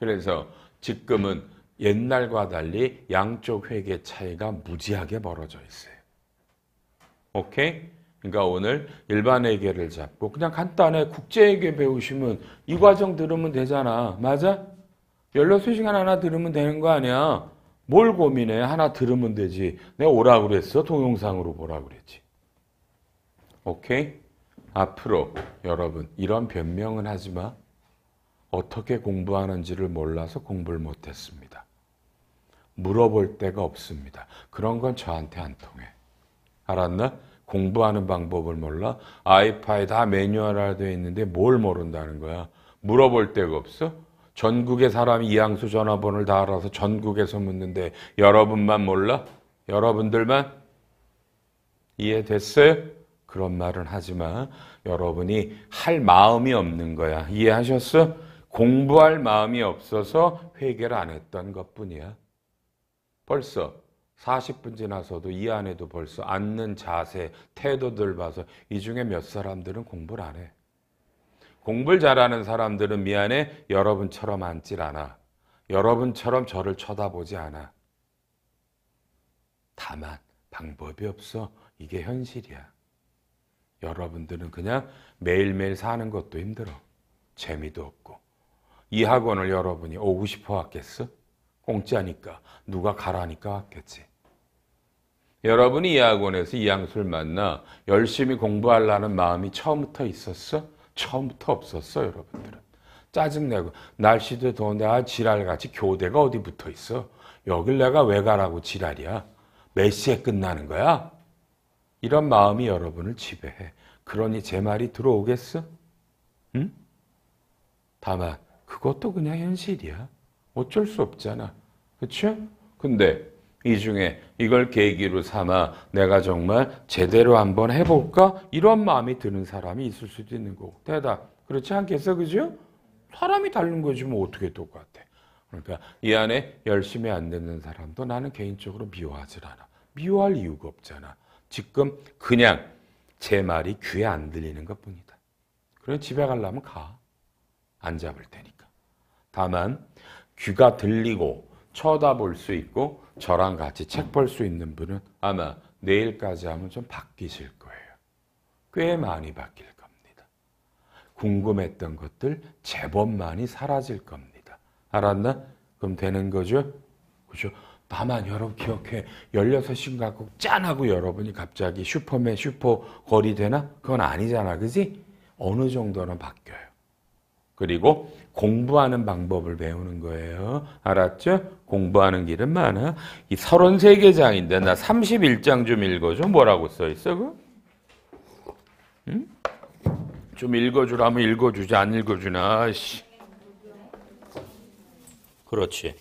그래서 지금은 옛날과 달리 양쪽 회계 차이가 무지하게 벌어져 있어요. 오케이? 그러니까 오늘 일반 회계를 잡고 그냥 간단해 국제 회계 배우시면 이 과정 들으면 되잖아. 맞아? 16시간 하나 들으면 되는 거 아니야. 뭘 고민해? 하나 들으면 되지. 내가 오라 그랬어? 동영상으로 보라 그랬지. 오케이? 앞으로 여러분 이런 변명은 하지 마. 어떻게 공부하는지를 몰라서 공부를 못했습니다. 물어볼 데가 없습니다. 그런 건 저한테 안 통해. 알았나? 공부하는 방법을 몰라? 아이파에 다 매뉴얼화되어 있는데 뭘 모른다는 거야? 물어볼 데가 없어? 전국의 사람이 이양수 전화번호를 다 알아서 전국에서 묻는데 여러분만 몰라? 여러분들만? 이해됐어요? 그런 말은 하지만 여러분이 할 마음이 없는 거야. 이해하셨어? 공부할 마음이 없어서 회개를 안 했던 것 뿐이야. 벌써 40분 지나서도 이 안에도 벌써 앉는 자세, 태도들 봐서 이 중에 몇 사람들은 공부를 안 해. 공부를 잘하는 사람들은 미안해 여러분처럼 앉질 않아. 여러분처럼 저를 쳐다보지 않아. 다만 방법이 없어. 이게 현실이야. 여러분들은 그냥 매일매일 사는 것도 힘들어. 재미도 없고. 이 학원을 여러분이 오고 싶어 왔겠어? 공짜니까. 누가 가라니까 왔겠지. 여러분이 이 학원에서 이양수를 만나 열심히 공부하려는 마음이 처음부터 있었어? 처음부터 없었어, 여러분들은. 짜증내고, 날씨도 더운데, 아, 지랄같이 교대가 어디 붙어 있어? 여길 내가 왜 가라고 지랄이야? 몇 시에 끝나는 거야? 이런 마음이 여러분을 지배해. 그러니 제 말이 들어오겠어? 응? 다만 그것도 그냥 현실이야. 어쩔 수 없잖아. 그쵸? 근데 이 중에 이걸 계기로 삼아 내가 정말 제대로 한번 해볼까? 이런 마음이 드는 사람이 있을 수도 있는 거고. 대답. 그렇지 않겠어? 그죠? 사람이 다른 거지 뭐 어떻게 똑같아. 그러니까 이 안에 열심히 안 되는 사람도 나는 개인적으로 미워하지 않아. 미워할 이유가 없잖아. 지금 그냥 제 말이 귀에 안 들리는 것 뿐이다. 그래 집에 가려면 가. 안 잡을 테니까. 다만 귀가 들리고 쳐다볼 수 있고 저랑 같이 책 볼 수 있는 분은 아마 내일까지 하면 좀 바뀌실 거예요. 꽤 많이 바뀔 겁니다. 궁금했던 것들 제법 많이 사라질 겁니다. 알았나? 그럼 되는 거죠? 그죠? 다만 여러분 기억해 1 6신간 갖고 짠하고 여러분이 갑자기 슈퍼맨 슈퍼 거리 되나? 그건 아니잖아 그지? 어느 정도는 바뀌어요. 그리고 공부하는 방법을 배우는 거예요. 알았죠? 공부하는 길은 많아. 이 33개장인데 나 31장 좀 읽어줘. 뭐라고 써있어 그? 응? 좀 읽어주라면 읽어주지 안 읽어주나. 씨. 그렇지.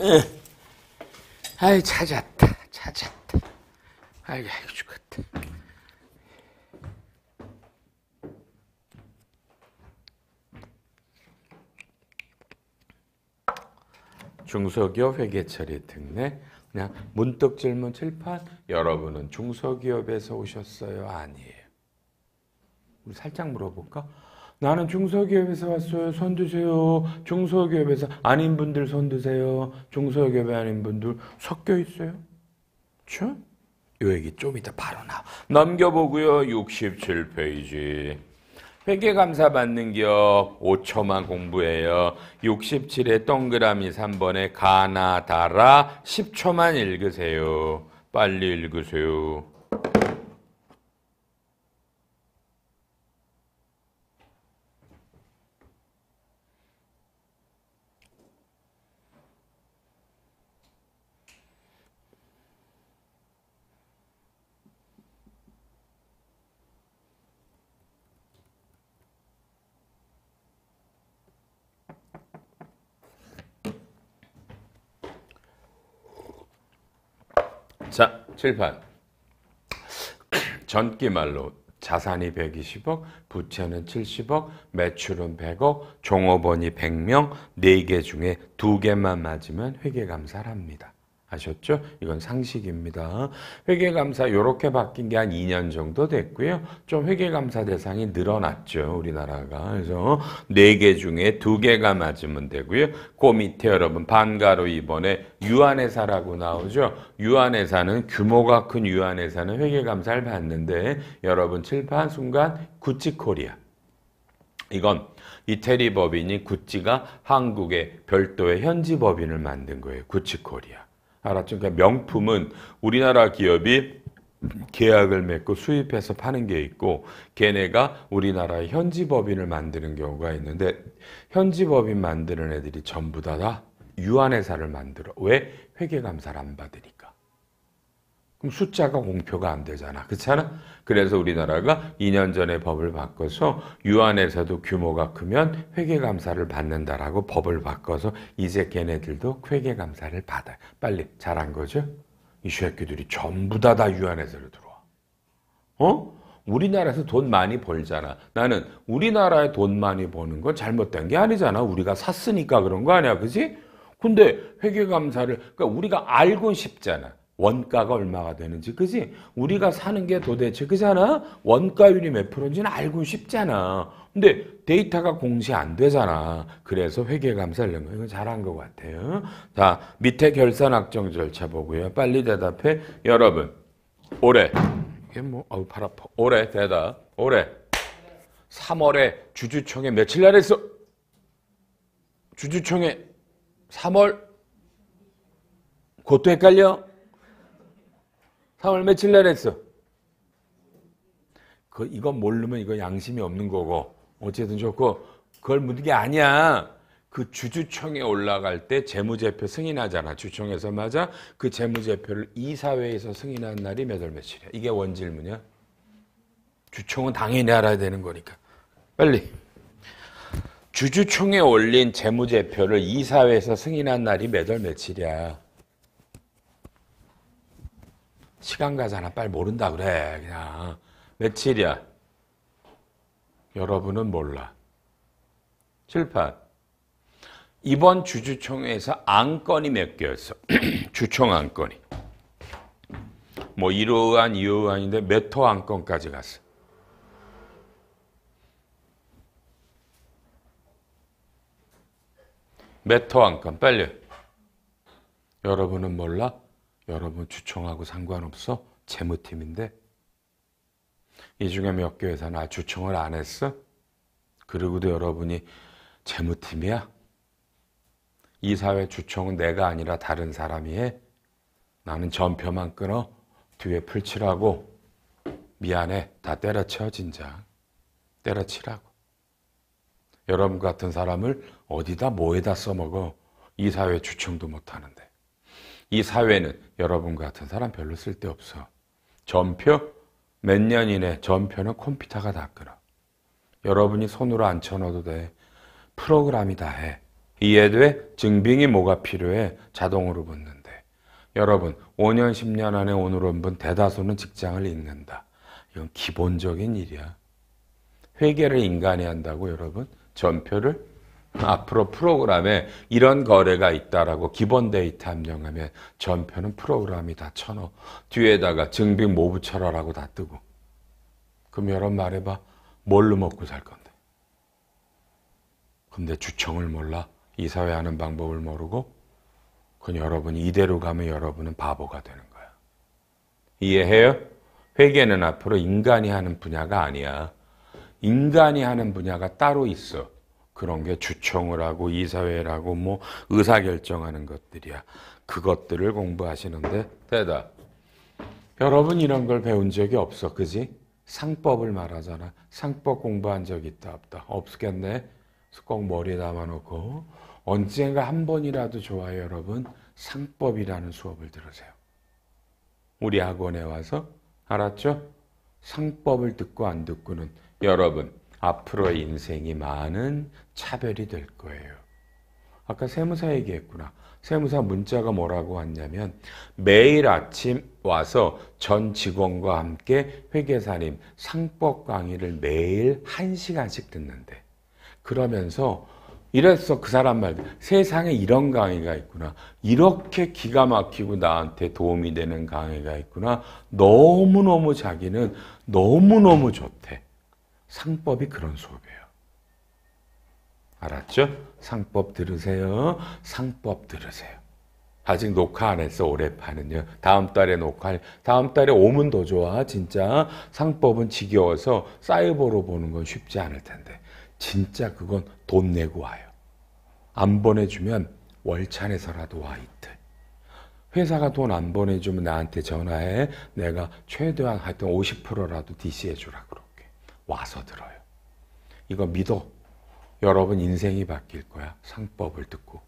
예. 아이, 찾았다. 찾았다. 아이, 아이, 죽었다. 중소기업 회계 처리 등내 그냥 문득 질문 칠판 여러분은 중소기업에서 오셨어요? 아니에요. 우리 살짝 물어볼까? 나는 중소기업에서 왔어요. 손 드세요. 중소기업에서 아닌 분들 손 드세요. 중소기업에 아닌 분들 섞여 있어요. 그렇요 얘기 좀 이따 바로 나 넘겨보고요. 67페이지. 회계 감사 받는 기업 5초만 공부해요. 67에 동그라미 3번에 가나다라 10초만 읽으세요. 빨리 읽으세요. 7판 전기말로 자산이 120억, 부채는 70억, 매출은 100억, 종업원이 100명, 4개 중에 2개만 맞으면 회계감사를 합니다. 아셨죠? 이건 상식입니다. 회계감사 요렇게 바뀐 게 한 2년 정도 됐고요. 좀 회계감사 대상이 늘어났죠. 우리나라가. 그래서 4개 중에 2개가 맞으면 되고요. 그 밑에 여러분 반가로 이번에 유한회사라고 나오죠. 유한회사는 규모가 큰 유한회사는 회계감사를 봤는데 여러분 칠판 순간 구찌코리아 이건 이태리 법인이 구찌가 한국의 별도의 현지 법인을 만든 거예요. 구찌코리아. 알았죠? 그러니까 명품은 우리나라 기업이 계약을 맺고 수입해서 파는 게 있고 걔네가 우리나라 현지 법인을 만드는 경우가 있는데 현지 법인 만드는 애들이 전부 다, 다 유한회사를 만들어 왜 회계 감사를 안 받으니까 그럼 숫자가 공표가 안 되잖아. 그렇지않아 그래서 우리나라가 2년 전에 법을 바꿔서 유한에서도 규모가 크면 회계감사를 받는다라고 법을 바꿔서 이제 걔네들도 회계감사를 받아요. 빨리 잘한 거죠? 이 새끼들이 전부 다 다유한에서 들어와. 어? 우리나라에서 돈 많이 벌잖아. 나는 우리나라에 돈 많이 버는 건 잘못된 게 아니잖아. 우리가 샀으니까 그런 거 아니야. 그지? 근데 회계감사를, 그러니까 우리가 알고 싶잖아. 원가가 얼마가 되는지 그지 우리가 사는 게 도대체 그잖아 원가율이 몇 프로인지는 알고 싶잖아 근데 데이터가 공시 안 되잖아 그래서 회계감사를 내면 이거 잘한 것 같아요 자 밑에 결산 확정 절차 보고요 빨리 대답해 여러분 올해 이게 뭐 어우 팔 아파 올해 대답 올해 3월에 주주총회 며칠 날 했어 주주총회 3월 그것도 헷갈려 3월 며칠 날 했어? 그 이건 모르면 이거 양심이 없는 거고 어쨌든 좋고 그걸 묻는 게 아니야. 그 주주총에 올라갈 때 재무제표 승인하잖아. 주총에서 맞아. 그 재무제표를 이사회에서 승인한 날이 몇 월 며칠이야. 이게 원질문이야. 주총은 당연히 알아야 되는 거니까. 빨리. 주주총에 올린 재무제표를 이사회에서 승인한 날이 몇 월 며칠이야. 시간 가잖아. 빨리 모른다 그래. 그냥 며칠이야. 여러분은 몰라. 칠판 이번 주주총회에서 안건이 몇 개였어? 주총 안건이. 뭐 1호안, 2호안인데 몇호 안건까지 갔어? 몇호 안건 빨리. 여러분은 몰라? 여러분 주총하고 상관없어? 재무팀인데? 이 중에 몇 교회사 나 주총을 안 했어? 그리고도 여러분이 재무팀이야? 이사회 주총은 내가 아니라 다른 사람이 해? 나는 전표만 끊어? 뒤에 풀칠하고 미안해 다 때려쳐 진작 때려치라고 여러분 같은 사람을 어디다 뭐에다 써먹어 이사회 주총도 못하는데 이 사회는 여러분 같은 사람 별로 쓸데없어. 전표? 몇 년 이내 전표는 컴퓨터가 다 끊어. 여러분이 손으로 안 쳐넣어도 돼. 프로그램이 다 해. 이해돼? 증빙이 뭐가 필요해? 자동으로 붙는데. 여러분, 5년, 10년 안에 오늘 온 분 대다수는 직장을 잃는다. 이건 기본적인 일이야. 회계를 인간이 한다고 여러분? 전표를 앞으로 프로그램에 이런 거래가 있다라고 기본 데이터 함정하면 전편은 프로그램이 다쳐놓고 뒤에다가 증빙 모부 철화라고 다 뜨고. 그럼 여러분 말해봐. 뭘로 먹고 살 건데? 근데 주청을 몰라. 이사회 하는 방법을 모르고. 그건 여러분이 이대로 가면 여러분은 바보가 되는 거야. 이해해요? 회계는 앞으로 인간이 하는 분야가 아니야. 인간이 하는 분야가 따로 있어. 그런 게 주총을 하고 이사회를 하고 뭐 의사 결정하는 것들이야. 그것들을 공부하시는데 대다 여러분 이런 걸 배운 적이 없어, 그지? 상법을 말하잖아. 상법 공부한 적 있다 없다? 없겠네. 꼭 머리에 담아놓고 언젠가 한 번이라도 좋아요, 여러분. 상법이라는 수업을 들으세요. 우리 학원에 와서 알았죠? 상법을 듣고 안 듣고는 여러분 앞으로 인생이 많은 차별이 될 거예요. 아까 세무사 얘기했구나. 세무사 문자가 뭐라고 왔냐면 매일 아침 와서 전 직원과 함께 회계사님 상법 강의를 매일 1시간씩 듣는데 그러면서 이래서 그 사람 말 세상에 이런 강의가 있구나. 이렇게 기가 막히고 나한테 도움이 되는 강의가 있구나. 너무너무 자기는 너무너무 좋대. 상법이 그런 수업이에요. 알았죠? 상법 들으세요. 상법 들으세요. 아직 녹화 안 했어, 올해판은요. 다음 달에 녹화할, 다음 달에 오면 더 좋아, 진짜. 상법은 지겨워서 사이버로 보는 건 쉽지 않을 텐데. 진짜 그건 돈 내고 와요. 안 보내주면 월찬에서라도 와, 이틀. 회사가 돈 안 보내주면 나한테 전화해. 내가 최대한 하여튼 50%라도 DC해주라 그러고. 와서 들어요. 이거 믿어. 여러분 인생이 바뀔 거야. 상법을 듣고.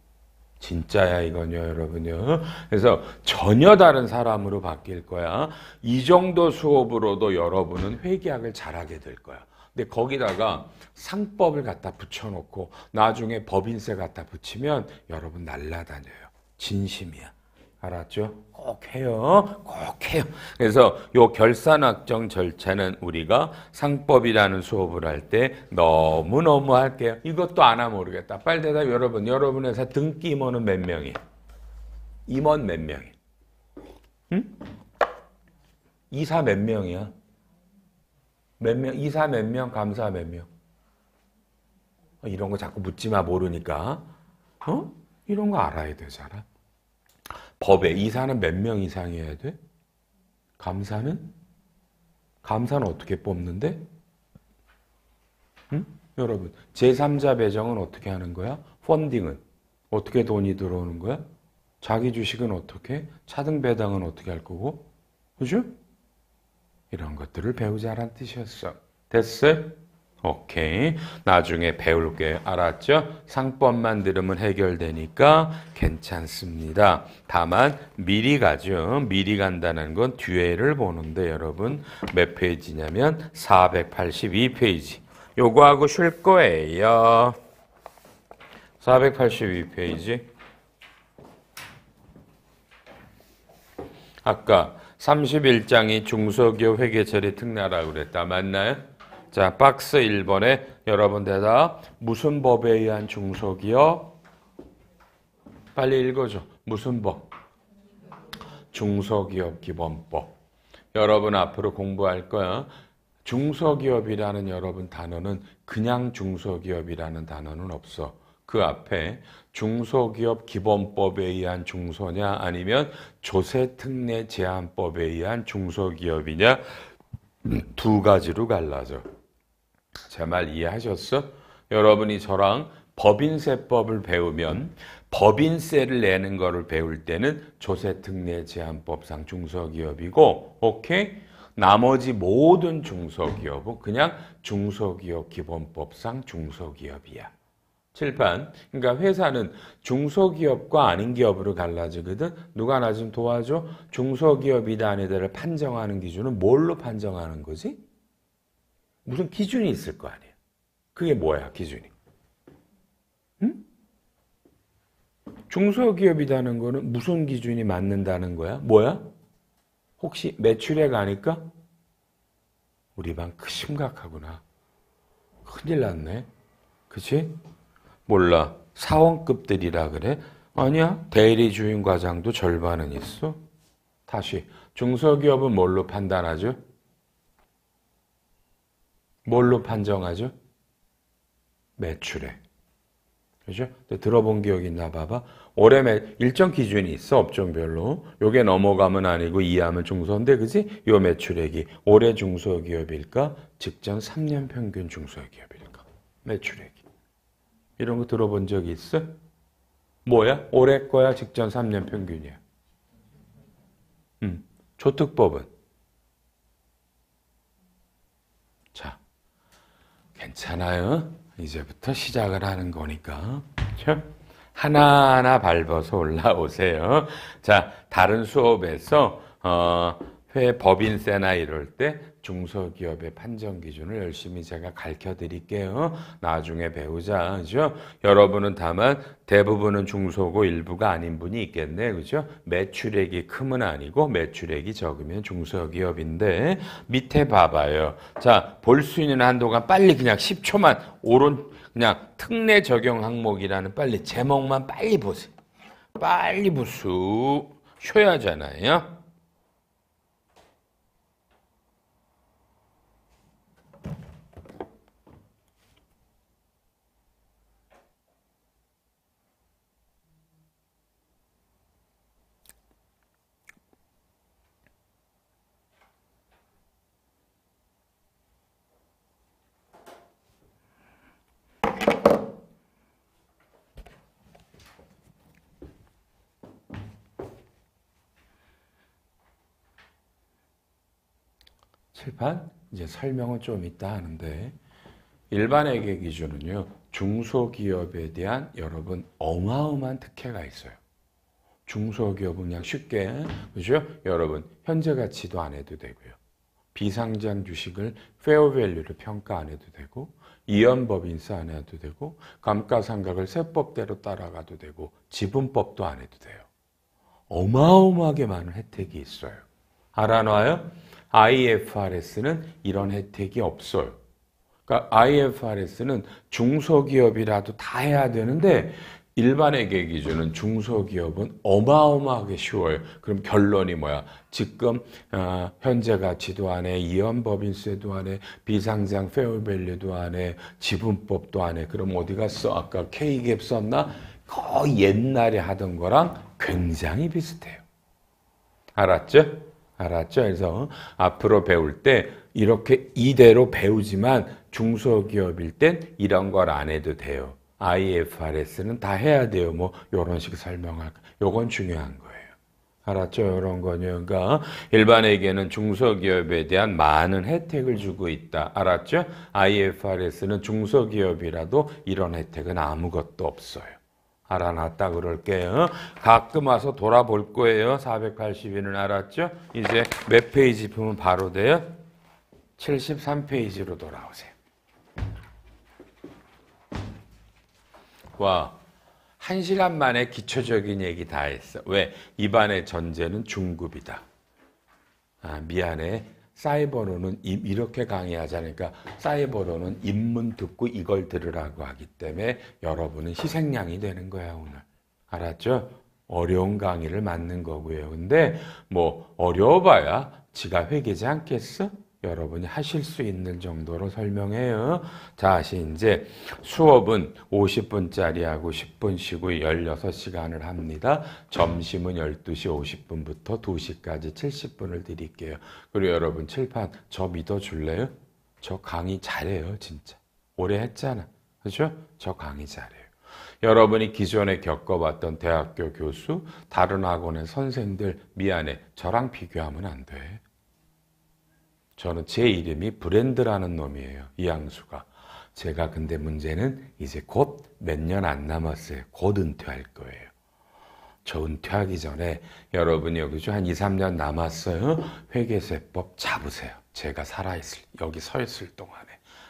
진짜야 이건요 여러분요. 그래서 전혀 다른 사람으로 바뀔 거야. 이 정도 수업으로도 여러분은 회계학을 잘하게 될 거야. 근데 거기다가 상법을 갖다 붙여놓고 나중에 법인세 갖다 붙이면 여러분 날라다녀요. 진심이야. 알았죠? 꼭 해요. 꼭 해요. 그래서 요 결산 확정 절차는 우리가 상법이라는 수업을 할 때 너무너무 할게요. 이것도 안 하면 모르겠다. 빨리 대답 여러분. 여러분 회사 등기 임원은 몇 명이에요? 임원 몇 명이에요? 응? 이사 몇 명이야? 몇 명? 이사 몇 명? 감사 몇 명? 아, 이런 거 자꾸 묻지 마 모르니까. 어? 이런 거 알아야 되잖아. 법에 이사는 몇 명 이상이어야 돼? 감사는? 감사는 어떻게 뽑는데? 응? 여러분 제3자 배정은 어떻게 하는 거야? 펀딩은? 어떻게 돈이 들어오는 거야? 자기 주식은 어떻게? 차등 배당은 어떻게 할 거고? 그죠? 이런 것들을 배우자란 뜻이었어. 됐어요? 오케이. 나중에 배울 게 알았죠? 상법만 들으면 해결되니까 괜찮습니다. 다만 미리 가죠. 미리 간다는 건 뒤에를 보는데 여러분 몇 페이지냐면 482페이지. 요거하고 쉴 거예요. 482페이지. 아까 31장이 중소기업 회계처리 특례라고 그랬다. 맞나요? 자, 박스 1번에 여러분 대답. 무슨 법에 의한 중소기업? 빨리 읽어줘. 무슨 법? 중소기업 기본법. 여러분 앞으로 공부할 거야. 중소기업이라는 여러분 단어는 그냥 중소기업이라는 단어는 없어. 그 앞에 중소기업 기본법에 의한 중소냐 아니면 조세특례 제한법에 의한 중소기업이냐 두 가지로 갈라져. 제말 이해하셨어? 여러분이 저랑 법인세법을 배우면 법인세를 내는 거를 배울 때는 조세특례 제한법상 중소기업이고 오케이? 나머지 모든 중소기업은 그냥 중소기업 기본법상 중소기업이야. 칠판 그러니까 회사는 중소기업과 아닌 기업으로 갈라지거든. 누가 나 좀 도와줘? 중소기업이다 아니다를 판정하는 기준은 뭘로 판정하는 거지? 무슨 기준이 있을 거 아니에요. 그게 뭐야, 기준이? 중소기업이라는 거는 무슨 기준이 맞는다는 거야? 뭐야? 혹시 매출액 아닐까? 우리 방 그 심각하구나. 큰일 났네. 그치? 몰라. 사원급들이라 그래? 아니야. 대리주임 과장도 절반은 있어. 다시. 중소기업은 뭘로 판단하죠? 뭘로 판정하죠? 매출액. 그죠? 들어본 기억이 있나 봐봐. 올해 매, 일정 기준이 있어, 업종별로. 요게 넘어가면 아니고 이해하면 중소인데, 그지? 요 매출액이 올해 중소기업일까? 직전 3년 평균 중소기업일까? 매출액이. 이런 거 들어본 적 있어? 뭐야? 올해 거야? 직전 3년 평균이야. 음. 조특법은? 괜찮아요. 이제부터 시작을 하는 거니까. 그렇죠? 하나하나 밟아서 올라오세요. 자, 다른 수업에서 어, 회 법인세나 이럴 때 중소기업의 판정 기준을 열심히 제가 가르쳐 드릴게요. 나중에 배우자. 그죠? 여러분은 다만 대부분은 중소고 일부가 아닌 분이 있겠네. 그죠? 매출액이 크면 아니고 매출액이 적으면 중소기업인데 밑에 봐봐요. 자, 볼 수 있는 한동안 빨리 그냥 10초만 오른 그냥 특례 적용 항목이라는 빨리 제목만 빨리 보세요. 빨리 보수 쉬어야 잖아요 칠판 이제 설명은 좀 있다 하는데 일반에게 기준은요 중소기업에 대한 여러분 어마어마한 특혜가 있어요. 중소기업은 그냥 쉽게 그죠? 여러분 현재 가치도 안 해도 되고요. 비상장 주식을 페어밸류로 평가 안 해도 되고 이연법인세 안 해도 되고 감가상각을 세법대로 따라가도 되고 지분법도 안 해도 돼요. 어마어마하게 많은 혜택이 있어요. 알아놔요? IFRS는 이런 혜택이 없어요. 그러니까 IFRS는 중소기업이라도 다 해야 되는데 일반에게 기준은 중소기업은 어마어마하게 쉬워요. 그럼 결론이 뭐야? 지금 어, 현재 가치도 안 해, 이연법인세도 안 해, 비상장 페어밸류도 안 해, 지분법도 안 해. 그럼 어디 갔어? 아까 K갭 썼나? 거의 옛날에 하던 거랑 굉장히 비슷해요. 알았죠? 알았죠? 그래서 앞으로 배울 때 이렇게 이대로 배우지만 중소기업일 땐 이런 걸 안 해도 돼요. IFRS는 다 해야 돼요. 뭐 이런 식 설명할 요건 중요한 거예요. 알았죠? 이런 거니까 그러니까 일반에게는 중소기업에 대한 많은 혜택을 주고 있다. 알았죠? IFRS는 중소기업이라도 이런 혜택은 아무것도 없어요. 알아놨다 그럴게요. 가끔 와서 돌아볼 거예요. 480일은 알았죠? 이제 몇 페이지 보면 바로 돼요? 73페이지로 돌아오세요. 와, 한 시간 만에 기초적인 얘기 다 했어. 왜? 입안의 전제는 중급이다. 아, 미안해. 사이버로는 이렇게 강의하자니까 사이버로는 입문 듣고 이걸 들으라고 하기 때문에 여러분은 희생양이 되는 거야 오늘 알았죠? 어려운 강의를 맞는 거고요. 근데 뭐 어려워봐야 지가 회개지 않겠어? 여러분이 하실 수 있는 정도로 설명해요. 자, 이제 수업은 50분짜리하고 10분 쉬고 16시간을 합니다. 점심은 12시 50분부터 2시까지 70분을 드릴게요. 그리고 여러분 칠판 저 믿어줄래요? 저 강의 잘해요, 진짜. 오래 했잖아. 그죠? 저 강의 잘해요. 여러분이 기존에 겪어봤던 대학교 교수, 다른 학원의 선생들, 미안해. 저랑 비교하면 안 돼. 저는 제 이름이 브랜드라는 놈이에요. 이양수가. 제가 근데 문제는 이제 곧 몇 년 안 남았어요. 곧 은퇴할 거예요. 저 은퇴하기 전에 여러분 여기서 한 2, 3년 남았어요. 회계세법 잡으세요. 제가 살아있을, 여기 서있을 동안에.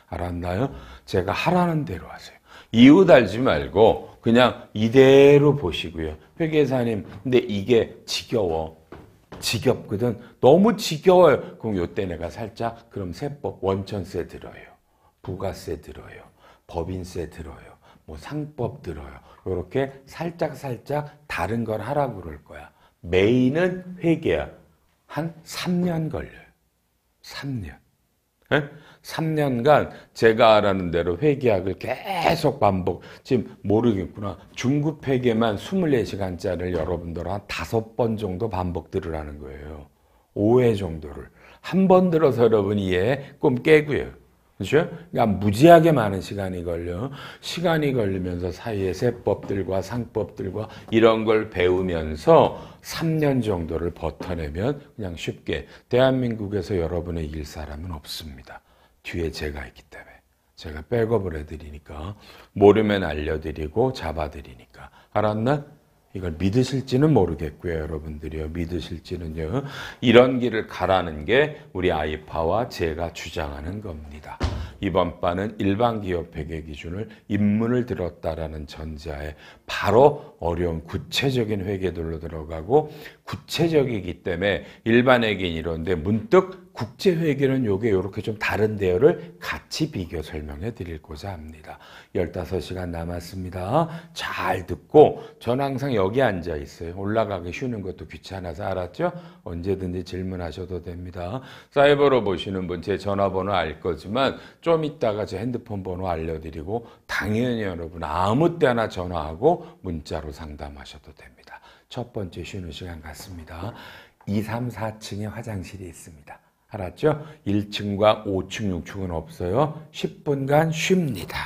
알았나요? 제가 하라는 대로 하세요. 이유달지 말고 그냥 이대로 보시고요. 회계사님, 근데 이게 지겨워. 지겹거든. 너무 지겨워요. 그럼 요때 내가 살짝 그럼 세법 원천세 들어요. 부가세 들어요. 법인세 들어요. 뭐 상법 들어요. 요렇게 살짝 살짝 다른 걸 하라고 그럴 거야. 메인은 회계야. 한 3년 걸려요. 3년. 3년간 예? 제가 알아는 대로 회계학을 계속 반복 지금 모르겠구나 중급 회계만 24시간짜리를 여러분들 한5번 정도 반복 들으라는 거예요 5회 정도를 한 번 들어서 여러분이 이해 꿈 깨고요 그렇죠? 그러니까 무지하게 많은 시간이 걸려 시간이 걸리면서 사이에 세법들과 상법들과 이런 걸 배우면서 3년 정도를 버텨내면 그냥 쉽게 대한민국에서 여러분의 이길 사람은 없습니다. 뒤에 제가 있기 때문에 제가 백업을 해드리니까 모르면 알려드리고 잡아드리니까 알았나? 이걸 믿으실지는 모르겠고요 여러분들이요 믿으실지는요 이런 길을 가라는 게 우리 아이파와 제가 주장하는 겁니다. 이번 바는 일반 기업 회계 기준을 입문을 들었다라는 전제하에 바로 어려운 구체적인 회계들로 들어가고 구체적이기 때문에 일반 회계인 이런데 문득 국제회계는 요게 요렇게좀 다른 대여를 같이 비교 설명해 드리고자 합니다. 15시간 남았습니다. 잘 듣고 전 항상 여기 앉아 있어요. 올라가기 쉬는 것도 귀찮아서 알았죠? 언제든지 질문하셔도 됩니다. 사이버로 보시는 분 제 전화번호 알 거지만 좀 이따가 제 핸드폰 번호 알려드리고 당연히 여러분 아무 때나 전화하고 문자로 상담하셔도 됩니다. 첫 번째 쉬는 시간 같습니다. 2, 3, 4층에 화장실이 있습니다. 알았죠? 1층과 5층, 6층은 없어요. 10분간 쉽니다.